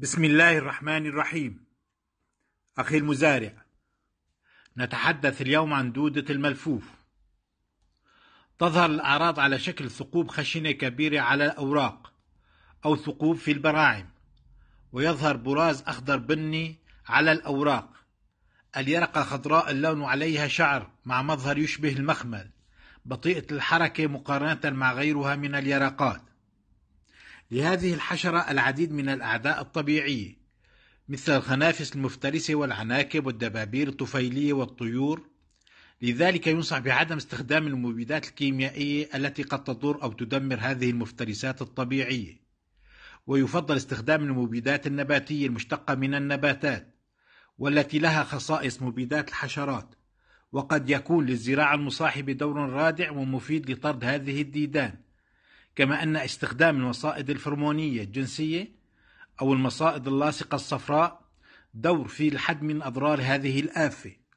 بسم الله الرحمن الرحيم أخي المزارع نتحدث اليوم عن دودة الملفوف تظهر الأعراض على شكل ثقوب خشنة كبيرة على الأوراق أو ثقوب في البراعم ويظهر براز أخضر بني على الأوراق اليرقة خضراء اللون عليها شعر مع مظهر يشبه المخمل بطيئة الحركة مقارنة مع غيرها من اليرقات لهذه الحشرة العديد من الأعداء الطبيعية مثل الخنافس المفترسة والعناكب والدبابير الطفيلية والطيور لذلك ينصح بعدم استخدام المبيدات الكيميائية التي قد تضر أو تدمر هذه المفترسات الطبيعية ويفضل استخدام المبيدات النباتية المشتقة من النباتات والتي لها خصائص مبيدات الحشرات وقد يكون للزراعة المصاحبة دور رادع ومفيد لطرد هذه الديدان كما أن استخدام المصائد الفرمونية الجنسية أو المصائد اللاصقة الصفراء دور في الحد من أضرار هذه الآفة